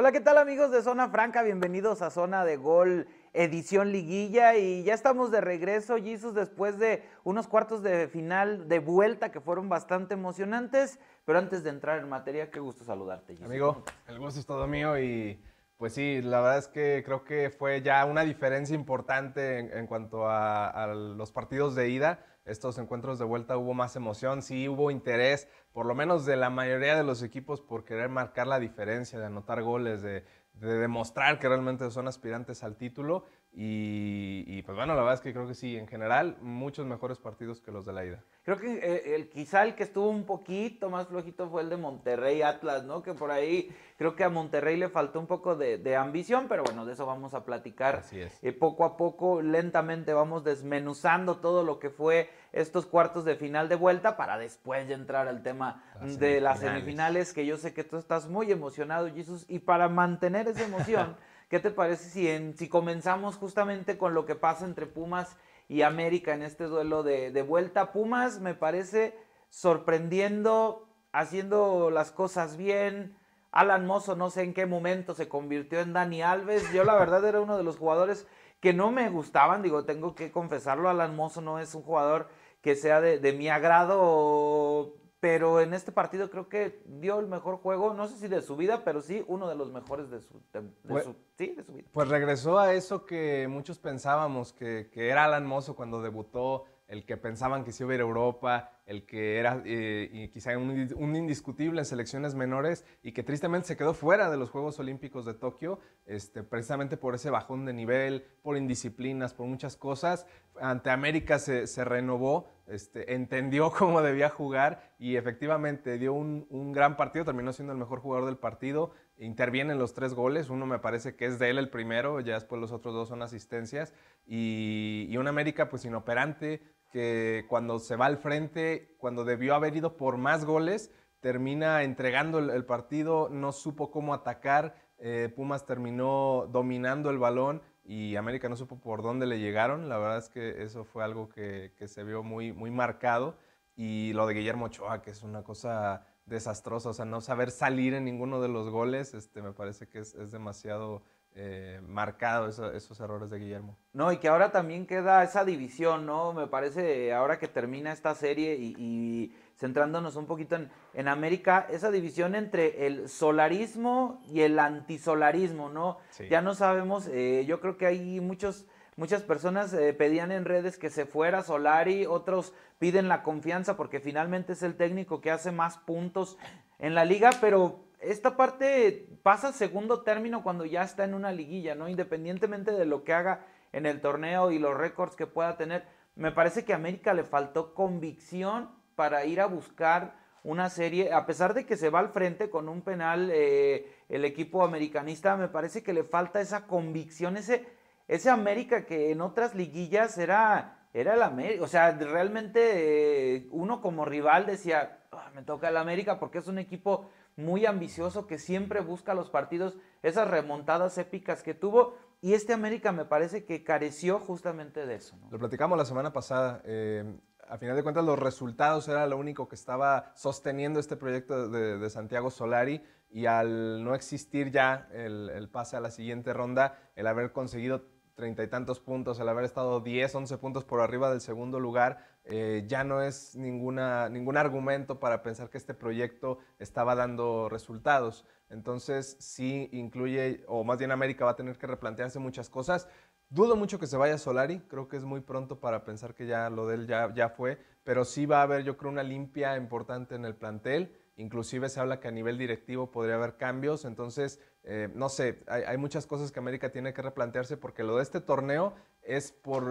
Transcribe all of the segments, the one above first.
Hola, ¿qué tal amigos de Zona Franca? Bienvenidos a Zona de Gol edición liguilla y ya estamos de regreso, Jesus, después de unos cuartos de final de vuelta que fueron bastante emocionantes, pero antes de entrar en materia, qué gusto saludarte, Amigo, el gusto es todo mío y pues sí, la verdad es que creo que fue ya una diferencia importante en, cuanto a, a, los partidos de ida estos encuentros de vuelta hubo más emoción, sí hubo interés, por lo menos de la mayoría de los equipos, por querer marcar la diferencia, de anotar goles, de, de demostrar que realmente son aspirantes al título. Y, pues bueno, la verdad es que creo que sí, en general, muchos mejores partidos que los de la ida. Creo que eh, el, quizá el que estuvo un poquito más flojito fue el de Monterrey Atlas, ¿no? Que por ahí creo que a Monterrey le faltó un poco de, ambición, pero bueno, de eso vamos a platicar Así es. Eh, poco a poco, lentamente vamos desmenuzando todo lo que fue estos cuartos de final de vuelta para después de entrar al tema de las semifinales, que yo sé que tú estás muy emocionado, Jesús, y para mantener esa emoción. ¿Qué te parece si, comenzamos justamente con lo que pasa entre Pumas y América en este duelo de, vuelta? Pumas me parece sorprendiendo, haciendo las cosas bien, Alan Mozo no sé en qué momento se convirtió en Dani Alves. Yo la verdad era uno de los jugadores que no me gustaban, digo, tengo que confesarlo, Alan Mozo no es un jugador que sea de, de mi agrado pero en este partido creo que dio el mejor juego, no sé si de su vida, pero sí uno de los mejores de su, pues, vida. Pues regresó a eso que muchos pensábamos que, era Alan Mozo cuando debutó, el que pensaban que sí iba a ir a Europa, el que era eh, quizá un, indiscutible en selecciones menores y que tristemente se quedó fuera de los Juegos Olímpicos de Tokio, este, precisamente por ese bajón de nivel, por indisciplinas, por muchas cosas. Ante América se renovó este, entendió cómo debía jugar y efectivamente dio un, gran partido, terminó siendo el mejor jugador del partido, interviene en los tres goles, uno me parece que es de él el primero, ya después los otros dos son asistencias, y, y un América pues inoperante que cuando se va al frente, cuando debió haber ido por más goles, termina entregando el, partido, no supo cómo atacar, eh, Pumas terminó dominando el balón y América no supo por dónde le llegaron. La verdad es que eso fue algo que, que se vio muy, muy marcado. Y lo de Guillermo Ochoa, que es una cosa desastrosa, o sea, no saber salir en ninguno de los goles, este, me parece que es, es demasiado eh, marcado esos errores de Guillermo. No, y que ahora también queda esa división, ¿no? Me parece, ahora que termina esta serie y centrándonos un poquito en, América, esa división entre el solarismo y el antisolarismo, ¿no? Ya no sabemos, eh, yo creo que hay muchos... Muchas personas eh, pedían en redes que se fuera Solari, otros piden la confianza porque finalmente es el técnico que hace más puntos en la liga, pero esta parte pasa segundo término cuando ya está en una liguilla, ¿no? Independientemente de lo que haga en el torneo y los récords que pueda tener, me parece que a América le faltó convicción para ir a buscar una serie, a pesar de que se va al frente con un penal eh, el equipo americanista, me parece que le falta esa convicción, ese, ese América que en otras liguillas era, era el América, o sea, realmente eh, uno como rival decía, ah, me toca el América porque es un equipo muy ambicioso que siempre busca los partidos, esas remontadas épicas que tuvo, y este América me parece que careció justamente de eso. ¿no? Lo platicamos la semana pasada. Eh, a final de cuentas los resultados era lo único que estaba sosteniendo este proyecto de, Santiago Solari y al no existir ya el, pase a la siguiente ronda, el haber conseguido treinta y tantos puntos, el haber estado 10, 11 puntos por arriba del segundo lugar, eh, ya no es ninguna, ningún argumento para pensar que este proyecto estaba dando resultados. Entonces sí incluye, o más bien América va a tener que replantearse muchas cosas. Dudo mucho que se vaya Solari, creo que es muy pronto para pensar que ya lo de él ya, fue, pero sí va a haber yo creo una limpia importante en el plantel, inclusive se habla que a nivel directivo podría haber cambios, entonces eh, no sé, hay, muchas cosas que América tiene que replantearse porque lo de este torneo es por,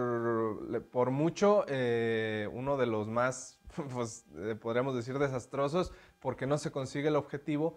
mucho eh, uno de los más, pues, eh, podríamos decir, desastrosos porque no se consigue el objetivo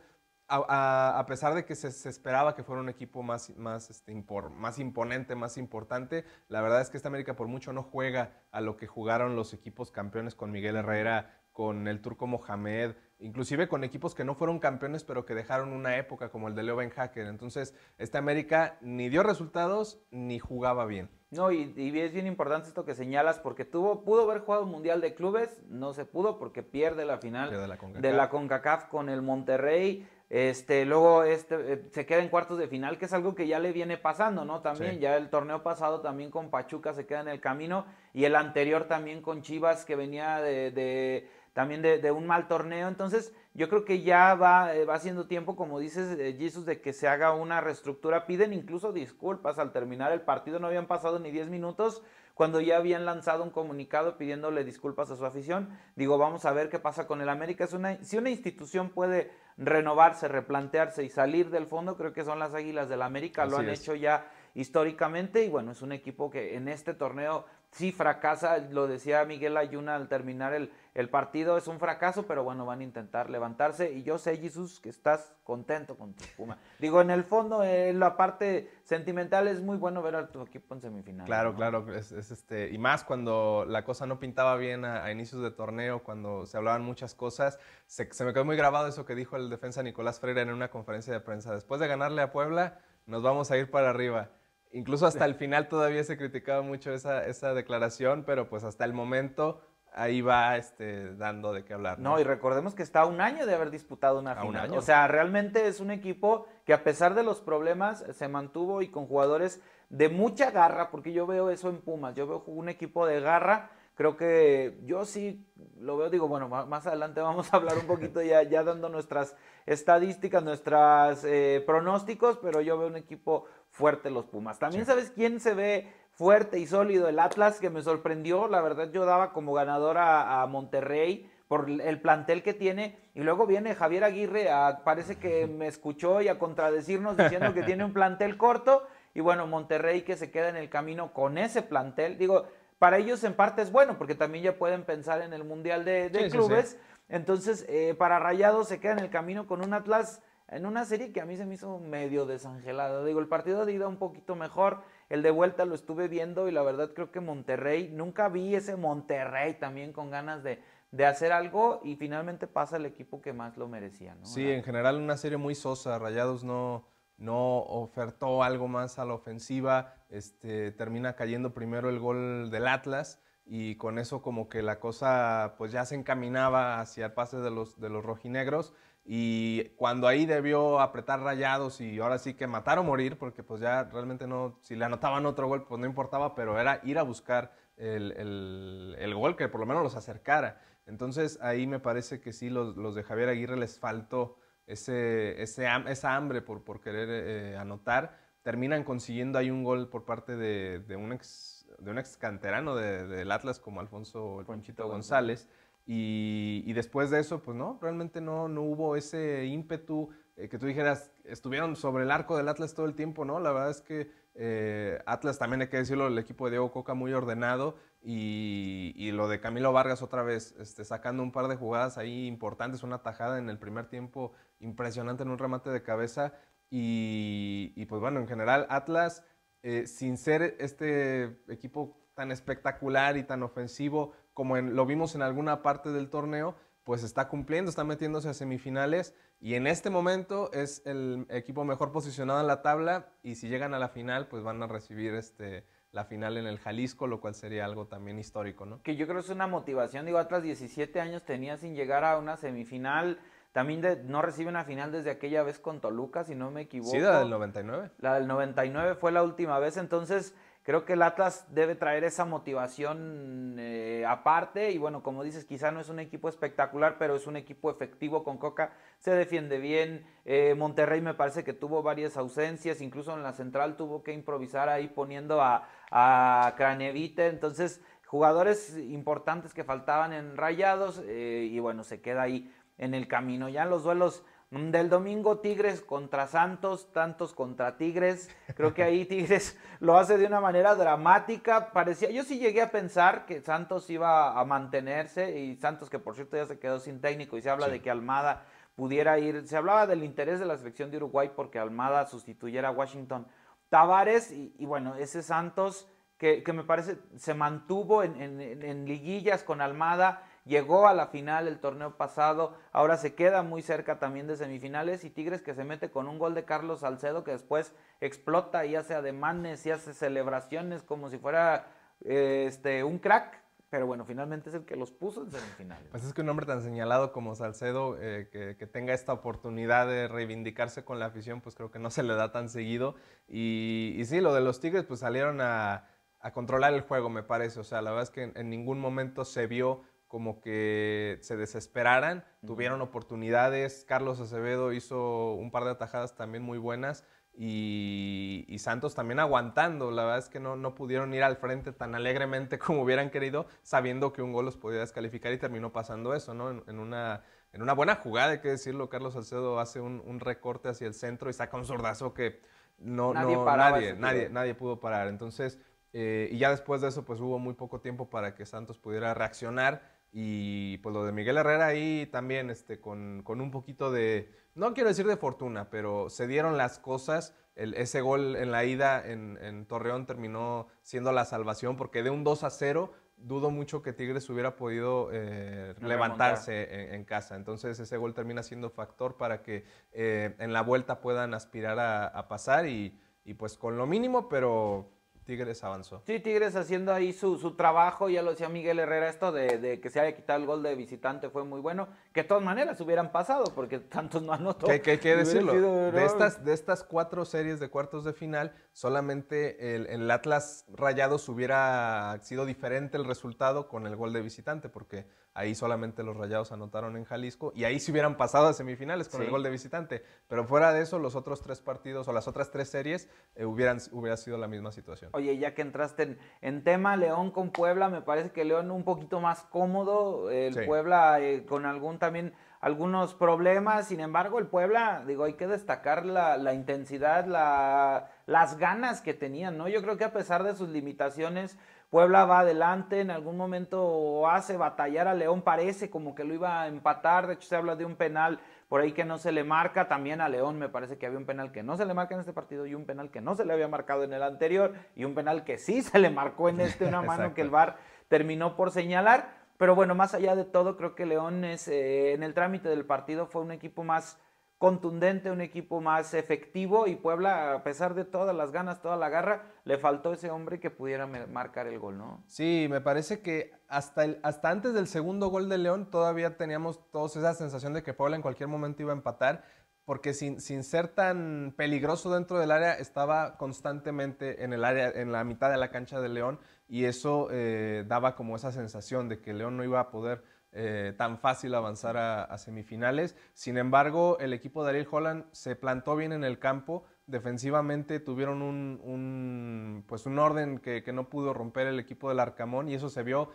a, pesar de que se, esperaba que fuera un equipo más, más, este, más imponente, más importante, la verdad es que esta América por mucho no juega a lo que jugaron los equipos campeones con Miguel Herrera, con el turco Mohamed, inclusive con equipos que no fueron campeones pero que dejaron una época como el de Leo Ben Hacker. Entonces, esta América ni dio resultados ni jugaba bien. No, y, es bien importante esto que señalas porque tuvo, pudo haber jugado Mundial de Clubes, no se pudo porque pierde la final de la CONCACAF con el Monterrey. Este, luego este, eh, se queda en cuartos de final, que es algo que ya le viene pasando, ¿no? También, ya el torneo pasado también con Pachuca se queda en el camino y el anterior también con Chivas que venía de, de también de, de, un mal torneo. Entonces, yo creo que ya va, eh, va siendo tiempo, como dices, eh, Jesus, de que se haga una reestructura. Piden incluso disculpas al terminar el partido, no habían pasado ni 10 minutos cuando ya habían lanzado un comunicado pidiéndole disculpas a su afición. Digo, vamos a ver qué pasa con el América. Es una, si una institución puede renovarse, replantearse y salir del fondo, creo que son las Águilas del América, lo han hecho ya históricamente y bueno, es un equipo que en este torneo sí fracasa, lo decía Miguel Ayuna al terminar el, partido, es un fracaso, pero bueno, van a intentar levantarse. Y yo sé, Jesús, que estás contento con tu Puma. Digo, en el fondo, en eh, la parte sentimental es muy bueno ver a tu equipo en semifinal. Claro, claro, es, este, y más cuando la cosa no pintaba bien a, inicios de torneo, cuando se hablaban muchas cosas. Se, se me quedó muy grabado eso que dijo el defensa Nicolás Freire en una conferencia de prensa. Después de ganarle a Puebla, nos vamos a ir para arriba Incluso hasta el final todavía se criticaba mucho esa, esa declaración, pero pues hasta el momento ahí va este, dando de qué hablar. ¿no? y recordemos que está un año de haber disputado una final. o sea, realmente es un equipo que a pesar de los problemas se mantuvo y con jugadores de mucha garra, porque yo veo eso en Pumas, yo veo un equipo de garra. Creo que yo sí lo veo, digo, bueno, más adelante vamos a hablar un poquito ya, ya dando nuestras estadísticas, nuestros eh, pronósticos, pero yo veo un equipo fuerte los Pumas. También sabes quién se ve fuerte y sólido, el Atlas, que me sorprendió, la verdad yo daba como ganador a, Monterrey por el plantel que tiene. Y luego viene Javier Aguirre, parece que me escuchó y a contradecirnos diciendo que tiene un plantel corto. Y bueno, Monterrey que se queda en el camino con ese plantel. Digo, para ellos en parte es bueno, porque también ya pueden pensar en el Mundial de, Clubes. Entonces, eh, para Rayados se queda en el camino con un Atlas en una serie que a mí se me hizo medio desangelada. Digo, el partido de ida un poquito mejor, el de vuelta lo estuve viendo y la verdad creo que Monterrey, nunca vi ese Monterrey también con ganas de, hacer algo y finalmente pasa el equipo que más lo merecía. Sí, en general una serie muy sosa, Rayados no, no ofertó algo más a la ofensiva, este, termina cayendo primero el gol del Atlas y con eso como que la cosa pues ya se encaminaba hacia el pase de los, de los rojinegros y cuando ahí debió apretar rayados y ahora sí que matar o morir, porque pues ya realmente no, si le anotaban otro gol, pues no importaba, pero era ir a buscar el, el, el gol que por lo menos los acercara. Entonces ahí me parece que sí, los, los de Javier Aguirre les faltó ese, esa hambre por, por querer eh, eh, anotar. Terminan consiguiendo ahí un gol por parte de, de un, ex, de un canterano del Atlas como Alfonso Ponchito González y, después de eso, pues no, realmente no, hubo ese ímpetu eh, que tú dijeras, estuvieron sobre el arco del Atlas todo el tiempo, ¿no? La verdad es que eh, Atlas también hay que decirlo, el equipo de Diego Coca muy ordenado y, lo de Camilo Vargas otra vez, este, sacando un par de jugadas ahí importantes, una tajada en el primer tiempo impresionante en un remate de cabeza y, pues bueno, en general Atlas, eh, sin ser este equipo tan espectacular y tan ofensivo, como lo vimos en alguna parte del torneo, pues está cumpliendo, está metiéndose a semifinales y en este momento es el equipo mejor posicionado en la tabla y si llegan a la final, pues van a recibir este, la final en el Jalisco, lo cual sería algo también histórico, ¿no? Que yo creo que es una motivación, digo, Atlas 17 años tenía sin llegar a una semifinal, también no recibe una final desde aquella vez con Toluca, si no me equivoco. Sí, la del 99. La del 99 fue la última vez, entonces Creo que el Atlas debe traer esa motivación eh, aparte y bueno, como dices, quizá no es un equipo espectacular, pero es un equipo efectivo con Coca, se defiende bien. Eh, Monterrey me parece que tuvo varias ausencias, incluso en la central tuvo que improvisar ahí poniendo a, a Cranevite, entonces jugadores importantes que faltaban en Rayados eh, y bueno, se queda ahí en el camino. Ya en los duelos Mm, del domingo Tigres contra Santos, tantos contra Tigres. Creo que ahí Tigres lo hace de una manera dramática. Parecía, yo sí llegué a pensar que Santos iba a mantenerse y Santos que por cierto ya se quedó sin técnico y se habla de que Almada pudiera ir. Se hablaba del interés de la selección de Uruguay porque Almada sustituyera a Washington Tavares y, bueno, ese Santos que, me parece se mantuvo en, en liguillas con Almada llegó a la final el torneo pasado, ahora se queda muy cerca también de semifinales y Tigres que se mete con un gol de Carlos Salcedo que después explota y hace ademanes y hace celebraciones como si fuera eh, este, un crack. Pero bueno, finalmente es el que los puso en semifinales. Pues es que un hombre tan señalado como Salcedo, eh, que, tenga esta oportunidad de reivindicarse con la afición, pues creo que no se le da tan seguido. Y, sí, lo de los Tigres, pues salieron a, controlar el juego, me parece. O sea, la verdad es que en ningún momento se vio como que se desesperaran, tuvieron oportunidades, Carlos Acevedo hizo un par de atajadas también muy buenas y, Santos también aguantando, la verdad es que no, pudieron ir al frente tan alegremente como hubieran querido, sabiendo que un gol los podía descalificar y terminó pasando eso, ¿no? En, una, en una buena jugada, hay que decirlo, Carlos Acevedo hace un, recorte hacia el centro y saca un sordazo que no, nadie, no, nadie, nadie, nadie pudo parar, entonces... Eh, y ya después de eso, pues hubo muy poco tiempo para que Santos pudiera reaccionar y pues lo de Miguel Herrera ahí también, este, con, un poquito de, no quiero decir de fortuna, pero se dieron las cosas. ese gol en la ida en, Torreón terminó siendo la salvación porque de un 2 a 0 dudo mucho que Tigres hubiera podido eh, levantarse en, casa. Entonces ese gol termina siendo factor para que eh, en la vuelta puedan aspirar a, pasar y, y pues con lo mínimo, pero Tigres avanzó. Sí, Tigres haciendo ahí su, su trabajo, ya lo decía Miguel Herrera, esto de, de, que se haya quitado el gol de visitante fue muy bueno, que de todas maneras hubieran pasado, porque tantos no anotó. notado. hay que decirlo, de, estas, de estas cuatro series de cuartos de final, solamente el, el Atlas Rayados hubiera sido diferente el resultado con el gol de visitante, porque Ahí solamente los Rayados anotaron en Jalisco y ahí se hubieran pasado a semifinales con el gol de visitante. Pero fuera de eso, los otros tres partidos o las otras tres series eh, hubieran hubiera sido la misma situación. Oye, ya que entraste en, tema León con Puebla, me parece que León un poquito más cómodo, el Puebla eh, con algún también algunos problemas, sin embargo el Puebla, digo, hay que destacar la, intensidad, la, las ganas que tenían, ¿no? Yo creo que a pesar de sus limitaciones, Puebla va adelante, en algún momento hace batallar a León, parece como que lo iba a empatar, de hecho se habla de un penal por ahí que no se le marca, también a León me parece que había un penal que no se le marca en este partido y un penal que no se le había marcado en el anterior y un penal que sí se le marcó en este, una mano que el VAR terminó por señalar, pero bueno, más allá de todo creo que León es, eh, en el trámite del partido fue un equipo más contundente, un equipo más efectivo y Puebla, a pesar de todas las ganas, toda la garra, le faltó ese hombre que pudiera marcar el gol, ¿no? Sí, me parece que hasta, el, hasta antes del segundo gol de León todavía teníamos todos esa sensación de que Puebla en cualquier momento iba a empatar, porque sin, sin ser tan peligroso dentro del área, estaba constantemente en el área, en la mitad de la cancha de León y eso eh, daba como esa sensación de que León no iba a poder eh, tan fácil avanzar a, semifinales. Sin embargo, el equipo de Ariel Holland se plantó bien en el campo. Defensivamente tuvieron un, pues un orden que, no pudo romper el equipo del Arcamón y eso se vio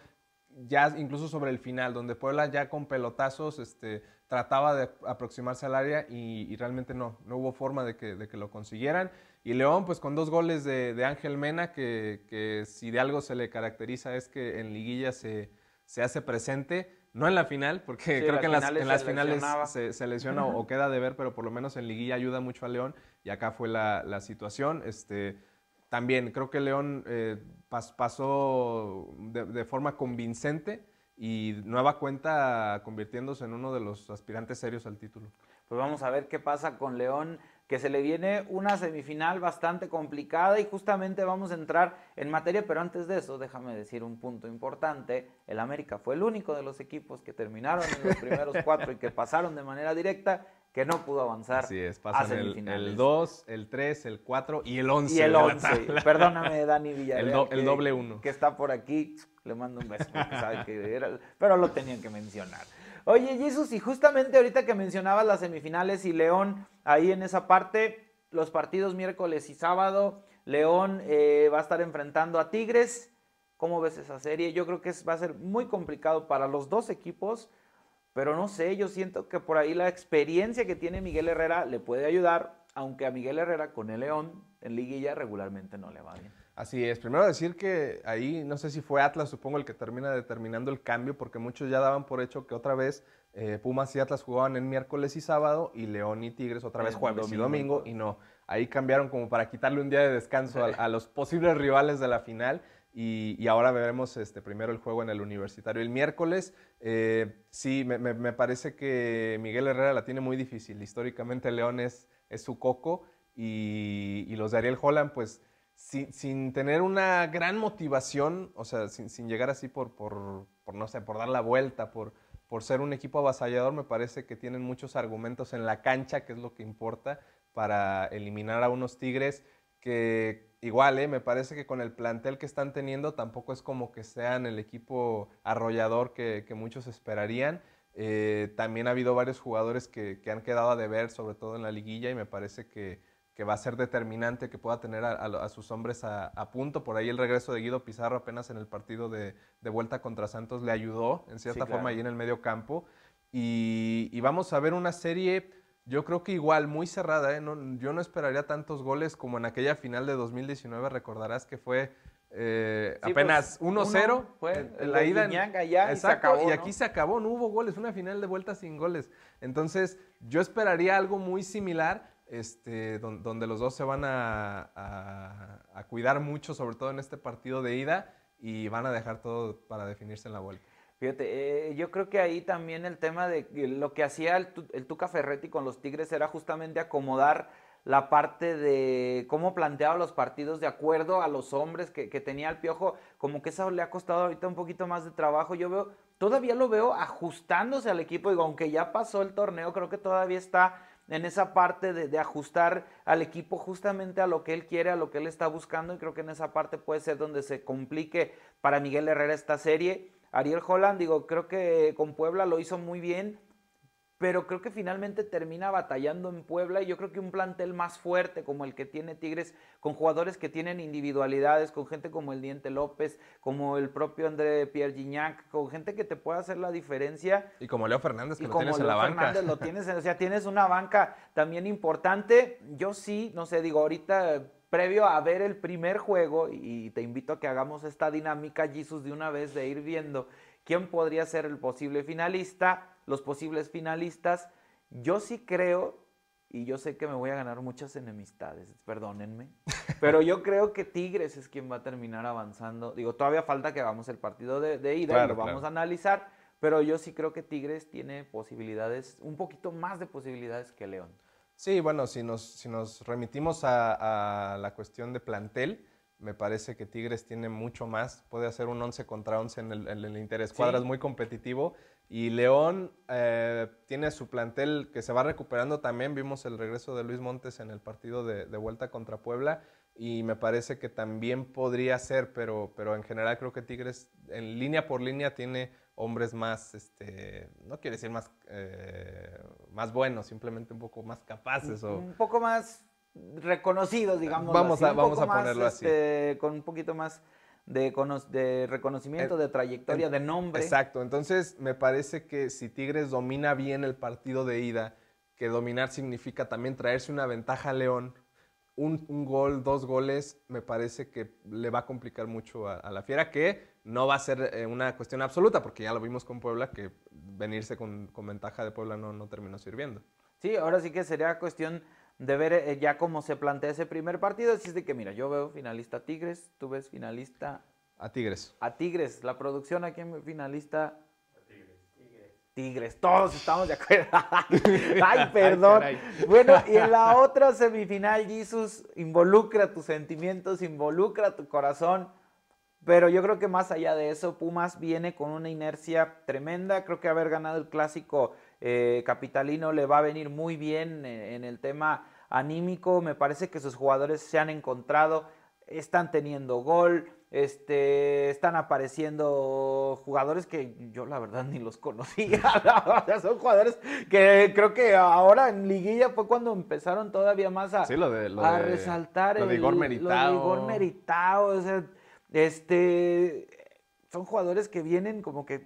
ya incluso sobre el final, donde Puebla ya con pelotazos este, trataba de aproximarse al área y, realmente no, no hubo forma de que, lo consiguieran. Y León, pues con dos goles de, Ángel Mena, que, que, si de algo se le caracteriza es que en liguilla se, se hace presente, no en la final, porque creo que en las, finales, se, lesiona o, queda de ver, pero por lo menos en liguilla ayuda mucho a León y acá fue la, situación. Este, también creo que León eh, pasó de, forma convincente y nueva cuenta convirtiéndose en uno de los aspirantes serios al título. Pues vamos a ver qué pasa con León que se le viene una semifinal bastante complicada y justamente vamos a entrar en materia, pero antes de eso déjame decir un punto importante, el América fue el único de los equipos que terminaron en los primeros cuatro y que pasaron de manera directa que no pudo avanzar. Así es, pasan el 2, el 3, el 4 y el 11. Y el 11. Perdóname, Dani Villarreal. El, doble 1. Que está por aquí, le mando un beso, pero lo tenían que mencionar. Oye, Jesús, y justamente ahorita que mencionabas las semifinales y León ahí en esa parte, los partidos miércoles y sábado, León eh, va a estar enfrentando a Tigres. ¿Cómo ves esa serie? Yo creo que va a ser muy complicado para los dos equipos, pero no sé, yo siento que por ahí la experiencia que tiene Miguel Herrera le puede ayudar, aunque a Miguel Herrera con el León en liguilla regularmente no le va bien. Así es. Primero decir que ahí, no sé si fue Atlas, supongo, el que termina determinando el cambio, porque muchos ya daban por hecho que otra vez eh, Pumas y Atlas jugaban en miércoles y sábado y León y Tigres otra vez jueves y domingo y no. Ahí cambiaron como para quitarle un día de descanso a, los posibles rivales de la final. Y, ahora veremos este, primero el juego en el universitario. El miércoles, eh, sí, me, parece que Miguel Herrera la tiene muy difícil. Históricamente León es, su coco y, y los de Ariel Holland, pues sin, tener una gran motivación, o sea, sin, llegar así por, no sé, por dar la vuelta, por, por ser un equipo avasallador, me parece que tienen muchos argumentos en la cancha, que es lo que importa, para eliminar a unos Tigres que igual, ¿eh? me parece que con el plantel que están teniendo tampoco es como que sean el equipo arrollador que, que muchos esperarían. Eh, también ha habido varios jugadores que, que, han quedado a deber, sobre todo en la liguilla, y me parece que que va a ser determinante, que pueda tener a, sus hombres a, punto. Por ahí el regreso de Guido Pizarro apenas en el partido de, vuelta contra Santos le ayudó, en cierta forma, ahí en el medio campo. Y, vamos a ver una serie, yo creo que igual, muy cerrada. ¿eh? yo no esperaría tantos goles como en aquella final de 2019, recordarás que fue... Eh, apenas 1-0 pues, Fue la ida y, aquí se acabó, no hubo goles, una final de vuelta sin goles. Entonces, yo esperaría algo muy similar, este, donde, los dos se van a, cuidar mucho, sobre todo en este partido de ida, y van a dejar todo para definirse en la vuelta. Fíjate, eh, yo creo que ahí también el tema de lo que hacía el, Tuca Ferretti con los Tigres era justamente acomodar la parte de cómo planteaba los partidos de acuerdo a los hombres que, que, tenía el piojo, como que eso le ha costado ahorita un poquito más de trabajo. Yo veo, todavía lo veo ajustándose al equipo, digo, aunque ya pasó el torneo, creo que todavía está en esa parte de, ajustar al equipo justamente a lo que él quiere, a lo que él está buscando, y creo que en esa parte puede ser donde se complique para Miguel Herrera esta serie. Ariel Holland, digo, creo que con Puebla lo hizo muy bien, pero creo que finalmente termina batallando en Puebla y yo creo que un plantel más fuerte como el que tiene Tigres, con jugadores que tienen individualidades, con gente como el Diente López, como el propio André Pierre Gignac, con gente que te puede hacer la diferencia. Y como Leo Fernández, que y lo como tienes en la banca. Fernández lo tienes, o sea, tienes una banca también importante. Yo sí, no sé, digo, ahorita previo a ver el primer juego, y te invito a que hagamos esta dinámica, Jesus, de una vez de ir viendo quién podría ser el posible finalista, los posibles finalistas. Yo sí creo, y yo sé que me voy a ganar muchas enemistades, perdónenme, pero yo creo que Tigres es quien va a terminar avanzando. Digo, todavía falta que hagamos el partido de, ida y lo vamos a analizar, pero yo sí creo que Tigres tiene posibilidades, un poquito más de posibilidades que León. Sí, bueno, si nos, remitimos a la cuestión de plantel, me parece que Tigres tiene mucho más. Puede hacer un 11 contra 11 en el, interés el es muy competitivo. Y León eh, tiene su plantel que se va recuperando también. Vimos el regreso de Luis Montes en el partido de, vuelta contra Puebla. Y me parece que también podría ser, pero, pero en general creo que Tigres, en línea por línea, tiene hombres más, este, no quiere decir más, eh, más buenos, simplemente un poco más capaces. O, un poco más reconocidos, digamos. Vamos a, ponerlo así. Este, con un poquito más de, de reconocimiento, eh, de trayectoria, de nombre. Exacto, entonces me parece que si Tigres domina bien el partido de ida, que dominar significa también traerse una ventaja a León, un, gol, dos goles, me parece que le va a complicar mucho a, la fiera, que no va a ser eh, una cuestión absoluta, porque ya lo vimos con Puebla, que venirse con, ventaja de Puebla no, no terminó sirviendo. Sí, ahora sí que sería cuestión de ver eh, ya cómo se plantea ese primer partido. Así de que, mira, yo veo finalista Tigres, tú ves finalista... A Tigres. A Tigres. La producción aquí en finalista... A Tigres. Tigres. todos estamos de acuerdo. Ay, perdón. bueno, y en la otra semifinal, Jesus, involucra tus sentimientos, involucra tu corazón. Pero yo creo que más allá de eso, Pumas viene con una inercia tremenda. Creo que haber ganado el clásico eh, capitalino le va a venir muy bien eh, en, el tema anímico. Me parece que sus jugadores se han encontrado, están teniendo gol, este, están apareciendo jugadores que yo la verdad ni los conocía. son jugadores que creo que ahora en liguilla fue cuando empezaron todavía más a, resaltar lo el, de meritado. este, son jugadores que vienen como que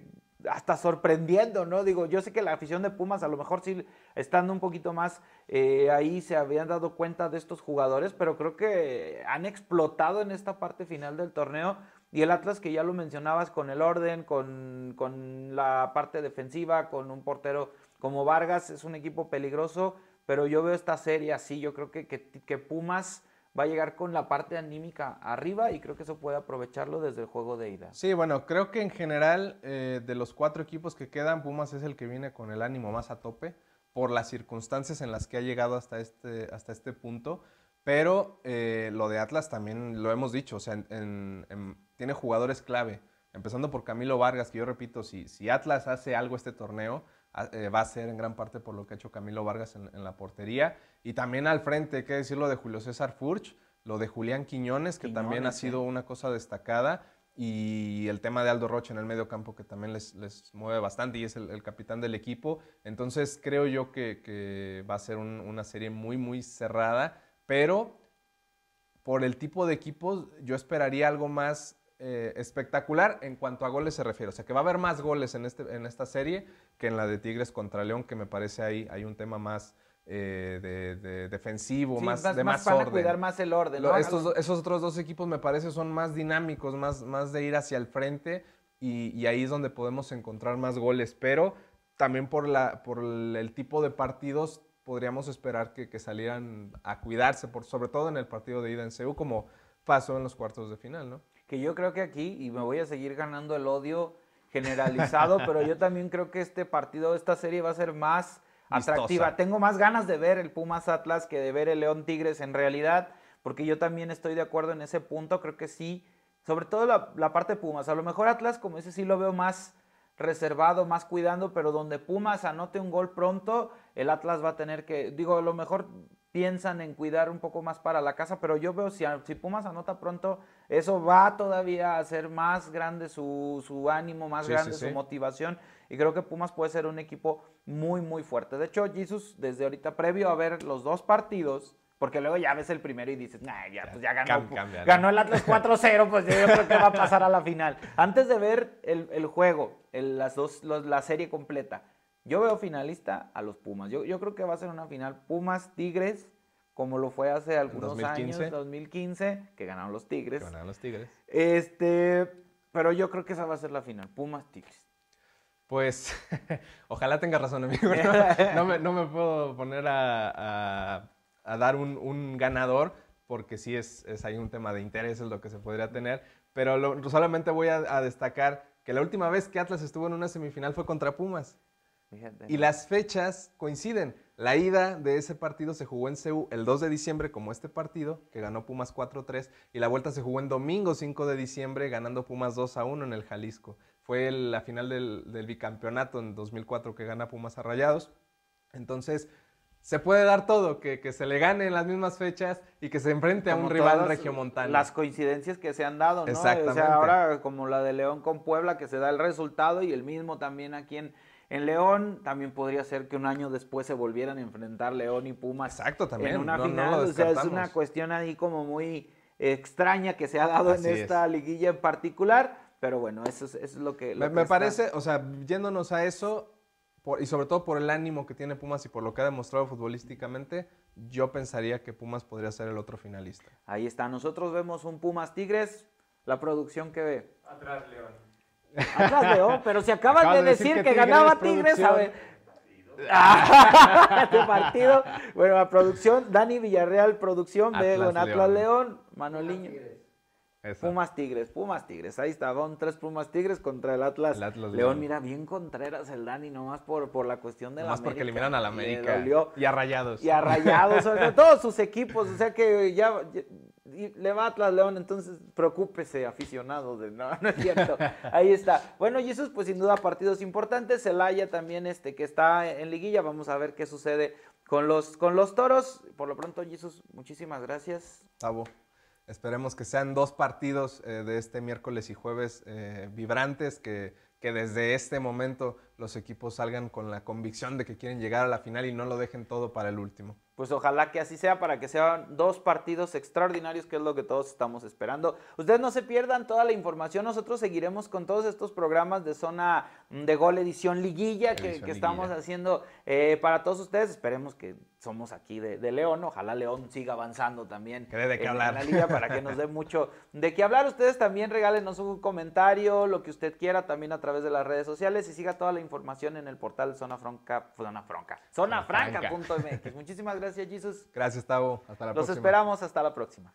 hasta sorprendiendo, ¿no? Digo, yo sé que la afición de Pumas a lo mejor sí estando un poquito más eh, ahí se habían dado cuenta de estos jugadores, pero creo que han explotado en esta parte final del torneo. Y el Atlas, que ya lo mencionabas, con el orden, con, la parte defensiva, con un portero como Vargas, es un equipo peligroso, pero yo veo esta serie así, yo creo que, que Pumas va a llegar con la parte anímica arriba y creo que eso puede aprovecharlo desde el juego de ida. Sí, bueno, creo que en general eh, de los cuatro equipos que quedan, Pumas es el que viene con el ánimo más a tope por las circunstancias en las que ha llegado hasta este, hasta este punto. Pero eh, lo de Atlas también lo hemos dicho, o sea, tiene jugadores clave, empezando por Camilo Vargas, que yo repito, si, si Atlas hace algo este torneo, eh, va a ser en gran parte por lo que ha hecho Camilo Vargas en, la portería. Y también al frente, hay que decirlo de Julio César Furch, lo de Julián Quiñones, que también ha sido una cosa destacada, y el tema de Aldo Rocha en el medio campo, que también les, mueve bastante y es el, capitán del equipo. Entonces creo yo que, va a ser una serie muy, muy cerrada, pero por el tipo de equipos yo esperaría algo más eh, espectacular en cuanto a goles se refiere. O sea, que va a haber más goles en, este, en esta serie que en la de Tigres contra León, que me parece ahí hay un tema más eh, defensivo, más, de más, orden. cuidar más el orden. Estos, esos otros dos equipos me parece son más dinámicos, más, más de ir hacia el frente y, ahí es donde podemos encontrar más goles. Pero también por, la, por el tipo de partidos podríamos esperar que, salieran a cuidarse, sobre todo en el partido de ida en Seúl, como pasó en los cuartos de final, ¿no? que yo creo que aquí, y me voy a seguir ganando el odio generalizado, pero yo también creo que este partido, esta serie va a ser más atractiva. Tengo más ganas de ver el Pumas Atlas que de ver el León Tigres en realidad, porque yo también estoy de acuerdo en ese punto, creo que sí, sobre todo la, parte de Pumas. A lo mejor Atlas, como ese sí lo veo más reservado, más cuidando, pero donde Pumas anote un gol pronto, el Atlas va a tener que, digo, a lo mejor piensan en cuidar un poco más para la casa, pero yo veo si, si Pumas anota pronto, eso va todavía a hacer más grande su, ánimo, más grande su motivación. Y creo que Pumas puede ser un equipo muy, muy fuerte. De hecho, Jesus, desde ahorita, previo a ver los dos partidos, porque luego ya ves el primero y dices, nah, ya, pues ganó, el Atlas 4-0, pues yo creo que va a pasar a la final. Antes de ver el, juego, las dos, la serie completa, yo veo finalista a los Pumas. Yo, yo creo que va a ser una final Pumas-Tigres como lo fue hace algunos 2015. años, 2015, que ganaron los Tigres. ganaron los Tigres. Este, pero yo creo que esa va a ser la final, Pumas Tigres. Pues, ojalá tengas razón, amigo. No, me, puedo poner a, dar un, ganador, porque sí es, hay un tema de interés, es lo que se podría tener. Pero solamente voy a, destacar que la última vez que Atlas estuvo en una semifinal fue contra Pumas. Y las fechas coinciden. La ida de ese partido se jugó en CEU el 2 de diciembre, como este partido, que ganó Pumas 4-3, y la vuelta se jugó en domingo 5 de diciembre, ganando Pumas 2-1 en el Jalisco. Fue la final del, bicampeonato en 2004 que gana Pumas a Rayados. Entonces, se puede dar todo, que, se le gane en las mismas fechas y que se enfrente a un rival regiomontano. Las coincidencias que se han dado, ¿no? Exactamente. ahora como la de León con Puebla, que se da el resultado y el mismo también aquí en, en León también podría ser que un año después se volvieran a enfrentar León y Pumas. Exacto, también. En una final, o sea, es una cuestión ahí como muy extraña que se ha dado en esta liguilla en particular. Pero bueno, eso es, lo que... me, parece, o sea, yéndonos a eso, y sobre todo por el ánimo que tiene Pumas y por lo que ha demostrado futbolísticamente, yo pensaría que Pumas podría ser el otro finalista. Ahí está, nosotros vemos un Pumas Tigres, la producción que ve. Atrás, León. Atlas León, oh, pero si acabas, de, decir que, ganaba Tigres, a ver. este partido. Bueno, la producción, Dani Villarreal, producción de Atlas, León, Manoliño. Pumas Tigres, Pumas Tigres, ahí está, van tres Pumas Tigres contra el Atlas. León, mira, bien Contreras el Dani, nomás por, por la cuestión de la América. Más porque eliminan a la América. Y, arrayados. a Rayados. Y a Rayados, sobre todos sus equipos, o sea que ya, le va Atlas León, entonces preocúpese, aficionado. De, no, no es cierto. Ahí está. Bueno, Jesús, pues sin duda, partidos importantes. Celaya también, este, que está en liguilla. Vamos a ver qué sucede con los, con los toros. Por lo pronto, Jesús, muchísimas gracias. Tabo, esperemos que sean dos partidos eh, de este miércoles y jueves eh, vibrantes, que, que, desde este momento los equipos salgan con la convicción de que quieren llegar a la final y no lo dejen todo para el último. Pues ojalá que así sea para que sean dos partidos extraordinarios, que es lo que todos estamos esperando. Ustedes no se pierdan toda la información. Nosotros seguiremos con todos estos programas de zona mm, de gol edición liguilla que, estamos haciendo eh, para todos ustedes. Esperemos que somos aquí de, León. Ojalá León siga avanzando también que de en, hablar. para que nos dé mucho de qué hablar. Ustedes también regálenos un comentario, lo que usted quiera, también a través de las redes sociales y siga toda la información en el portal Zona Franca, Zona Franca, Zona, Muchísimas gracias gracias, Jesus. Gracias, Tavo. Hasta la próxima. Los esperamos. Hasta la próxima.